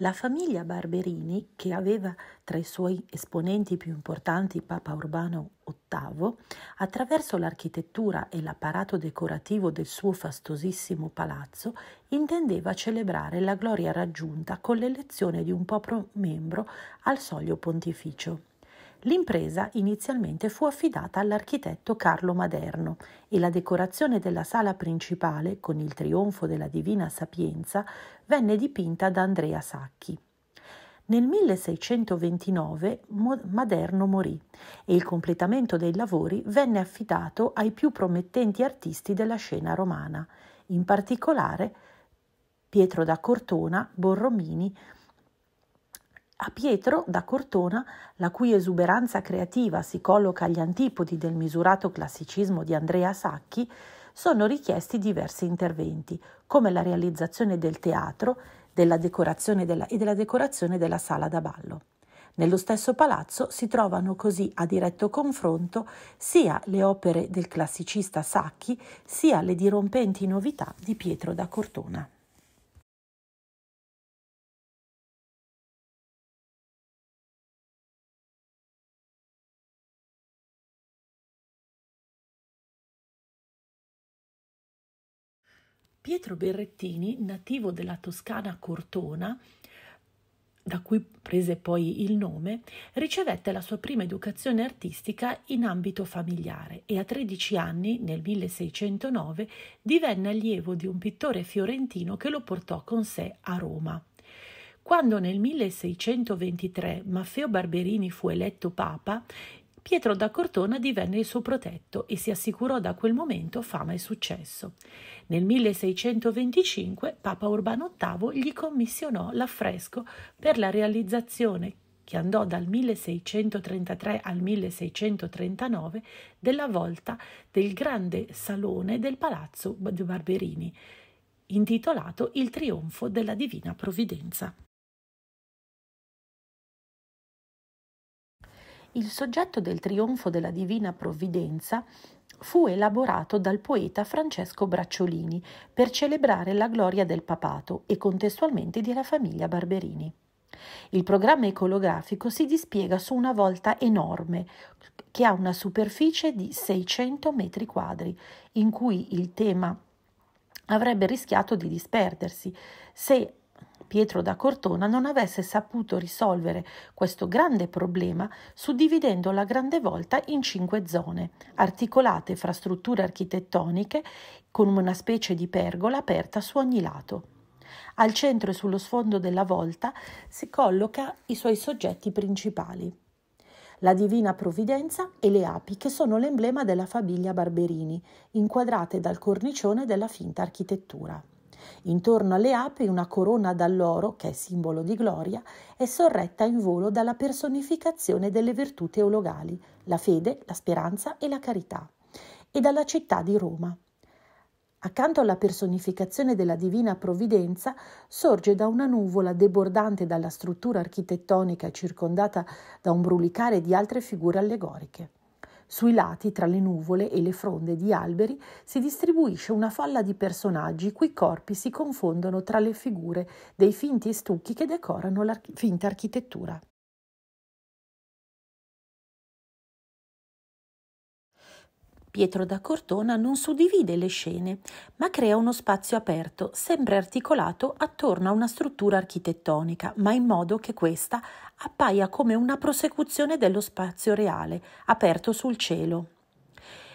La famiglia Barberini, che aveva tra i suoi esponenti più importanti Papa Urbano VIII, attraverso l'architettura e l'apparato decorativo del suo fastosissimo palazzo, intendeva celebrare la gloria raggiunta con l'elezione di un proprio membro al soglio pontificio. L'impresa inizialmente fu affidata all'architetto Carlo Maderno e la decorazione della sala principale, con il trionfo della Divina Sapienza, venne dipinta da Andrea Sacchi. Nel 1629 Maderno morì e il completamento dei lavori venne affidato ai più promettenti artisti della scena romana, in particolare Pietro da Cortona, Borromini a Pietro da Cortona, la cui esuberanza creativa si colloca agli antipodi del misurato classicismo di Andrea Sacchi, sono richiesti diversi interventi, come la realizzazione del teatro della decorazione della, e della decorazione della sala da ballo. Nello stesso palazzo si trovano così a diretto confronto sia le opere del classicista Sacchi, sia le dirompenti novità di Pietro da Cortona. Pietro Berrettini, nativo della Toscana Cortona, da cui prese poi il nome, ricevette la sua prima educazione artistica in ambito familiare e a 13 anni, nel 1609, divenne allievo di un pittore fiorentino che lo portò con sé a Roma. Quando nel 1623 Maffeo Barberini fu eletto papa, Pietro da Cortona divenne il suo protetto e si assicurò da quel momento fama e successo. Nel 1625 Papa Urbano VIII gli commissionò l'affresco per la realizzazione, che andò dal 1633 al 1639, della volta del grande salone del Palazzo de Barberini, intitolato Il trionfo della Divina Provvidenza. il soggetto del trionfo della divina provvidenza fu elaborato dal poeta Francesco Bracciolini per celebrare la gloria del papato e contestualmente della famiglia Barberini. Il programma ecolografico si dispiega su una volta enorme che ha una superficie di 600 metri quadri, in cui il tema avrebbe rischiato di disperdersi se Pietro da Cortona non avesse saputo risolvere questo grande problema suddividendo la grande volta in cinque zone, articolate fra strutture architettoniche con una specie di pergola aperta su ogni lato. Al centro e sullo sfondo della volta si colloca i suoi soggetti principali. La Divina Provvidenza e le api, che sono l'emblema della famiglia Barberini, inquadrate dal cornicione della finta architettura. Intorno alle api una corona d'alloro, che è simbolo di gloria, è sorretta in volo dalla personificazione delle virtù teologali, la fede, la speranza e la carità, e dalla città di Roma. Accanto alla personificazione della divina provvidenza sorge da una nuvola debordante dalla struttura architettonica e circondata da un brulicare di altre figure allegoriche. Sui lati, tra le nuvole e le fronde di alberi, si distribuisce una folla di personaggi i cui corpi si confondono tra le figure dei finti stucchi che decorano la finta architettura. Pietro da Cortona non suddivide le scene, ma crea uno spazio aperto, sempre articolato attorno a una struttura architettonica, ma in modo che questa appaia come una prosecuzione dello spazio reale, aperto sul cielo.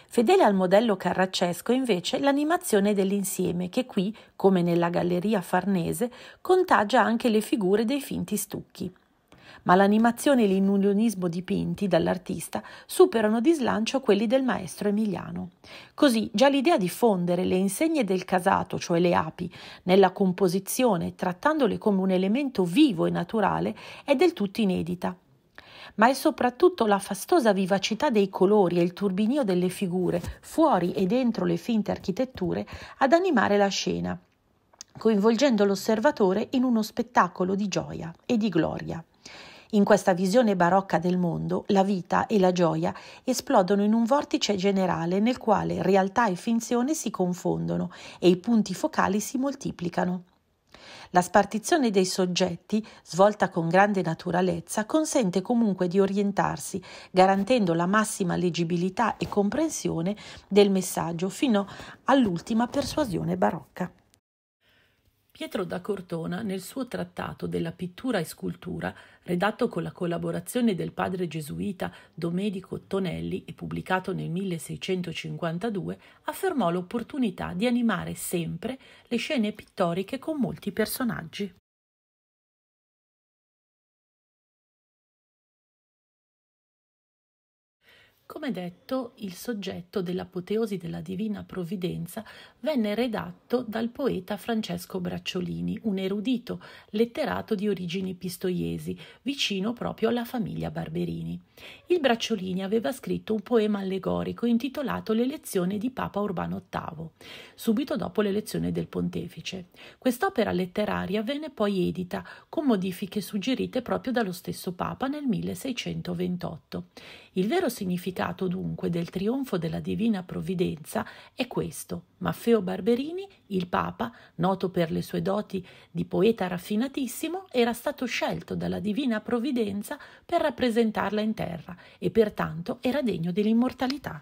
Fedele al modello carraccesco invece l'animazione dell'insieme che qui, come nella galleria farnese, contagia anche le figure dei finti stucchi ma l'animazione e l'immunismo dipinti dall'artista superano di slancio quelli del maestro Emiliano. Così già l'idea di fondere le insegne del casato, cioè le api, nella composizione, trattandole come un elemento vivo e naturale, è del tutto inedita ma è soprattutto la fastosa vivacità dei colori e il turbinio delle figure, fuori e dentro le finte architetture, ad animare la scena coinvolgendo l'osservatore in uno spettacolo di gioia e di gloria. In questa visione barocca del mondo, la vita e la gioia esplodono in un vortice generale nel quale realtà e finzione si confondono e i punti focali si moltiplicano. La spartizione dei soggetti, svolta con grande naturalezza, consente comunque di orientarsi, garantendo la massima leggibilità e comprensione del messaggio fino all'ultima persuasione barocca. Pietro da Cortona, nel suo trattato della pittura e scultura, redatto con la collaborazione del padre gesuita Domenico Tonelli e pubblicato nel 1652, affermò l'opportunità di animare sempre le scene pittoriche con molti personaggi. Come detto, il soggetto dell'apoteosi della Divina Provvidenza venne redatto dal poeta Francesco Bracciolini, un erudito letterato di origini pistoiesi, vicino proprio alla famiglia Barberini. Il Bracciolini aveva scritto un poema allegorico intitolato L'elezione di Papa Urbano VIII, subito dopo l'elezione del pontefice. Quest'opera letteraria venne poi edita con modifiche suggerite proprio dallo stesso Papa nel 1628. Il vero significato significato dunque del trionfo della divina provvidenza è questo. Maffeo Barberini, il Papa, noto per le sue doti di poeta raffinatissimo, era stato scelto dalla divina provvidenza per rappresentarla in terra e pertanto era degno dell'immortalità.